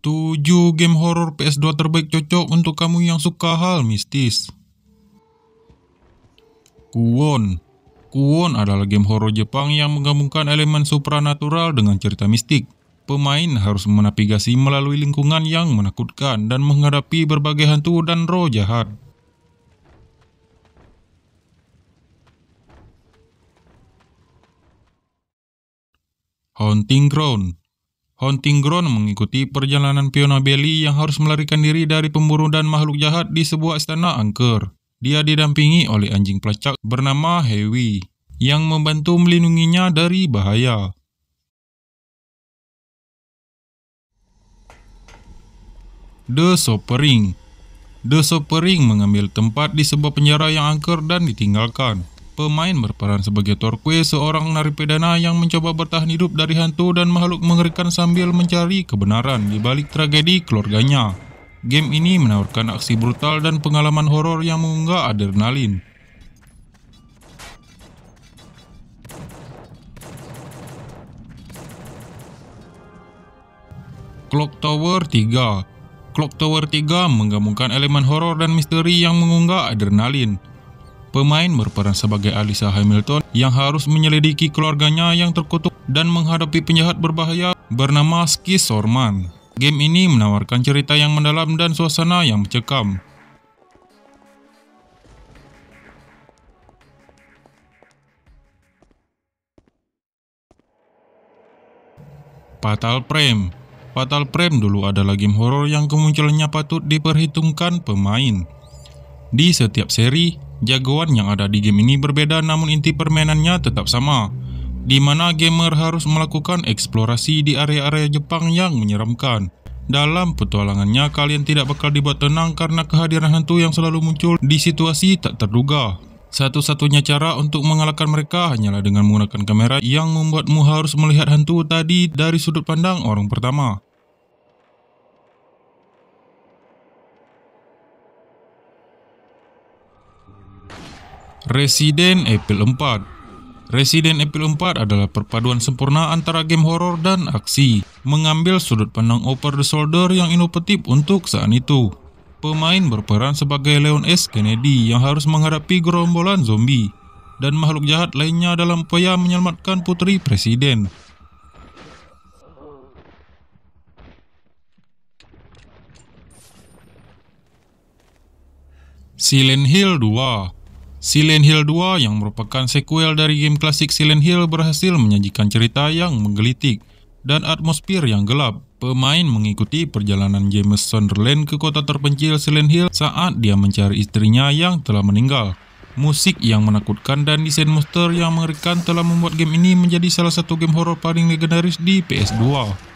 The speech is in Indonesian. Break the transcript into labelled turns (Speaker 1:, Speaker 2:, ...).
Speaker 1: 7 game horror PS2 terbaik cocok untuk kamu yang suka hal mistis. Kuon Kuon adalah game horror Jepang yang menggabungkan elemen supranatural dengan cerita mistik. Pemain harus menavigasi melalui lingkungan yang menakutkan dan menghadapi berbagai hantu dan roh jahat. Hunting Ground. Hunting Ground mengikuti perjalanan Fiona Bailey yang harus melarikan diri dari pemburu dan makhluk jahat di sebuah istana angker. Dia didampingi oleh anjing pelacak bernama Hewi yang membantu melindunginya dari bahaya. The Sopering The Soppering mengambil tempat di sebuah penjara yang angker dan ditinggalkan. Pemain berperan sebagai Torque, seorang narapidana yang mencoba bertahan hidup dari hantu dan makhluk mengerikan sambil mencari kebenaran di balik tragedi keluarganya. Game ini menawarkan aksi brutal dan pengalaman horor yang mengunggah adrenalin. Clock Tower 3 Clock Tower 3 menggabungkan elemen horor dan misteri yang mengunggah adrenalin. Pemain berperan sebagai Alisa Hamilton yang harus menyelidiki keluarganya yang terkutuk dan menghadapi penjahat berbahaya bernama Ski Sorman. Game ini menawarkan cerita yang mendalam dan suasana yang mencekam. Fatal Frame Fatal Frame dulu adalah game horor yang kemunculannya patut diperhitungkan pemain. Di setiap seri, Jagoan yang ada di game ini berbeda namun inti permainannya tetap sama, di mana gamer harus melakukan eksplorasi di area-area Jepang yang menyeramkan. Dalam petualangannya, kalian tidak bakal dibuat tenang karena kehadiran hantu yang selalu muncul di situasi tak terduga. Satu-satunya cara untuk mengalahkan mereka hanyalah dengan menggunakan kamera yang membuatmu harus melihat hantu tadi dari sudut pandang orang pertama. Resident Evil 4 Resident Evil 4 adalah perpaduan sempurna antara game horor dan aksi, mengambil sudut pandang over the shoulder yang inovatif untuk saat itu. Pemain berperan sebagai Leon S. Kennedy yang harus menghadapi gerombolan zombie dan makhluk jahat lainnya dalam upaya menyelamatkan putri presiden. Silent Hill 2 Silent Hill 2 yang merupakan sequel dari game klasik Silent Hill berhasil menyajikan cerita yang menggelitik dan atmosfer yang gelap. Pemain mengikuti perjalanan James Sunderland ke kota terpencil Silent Hill saat dia mencari istrinya yang telah meninggal. Musik yang menakutkan dan desain monster yang mengerikan telah membuat game ini menjadi salah satu game horor paling legendaris di PS2.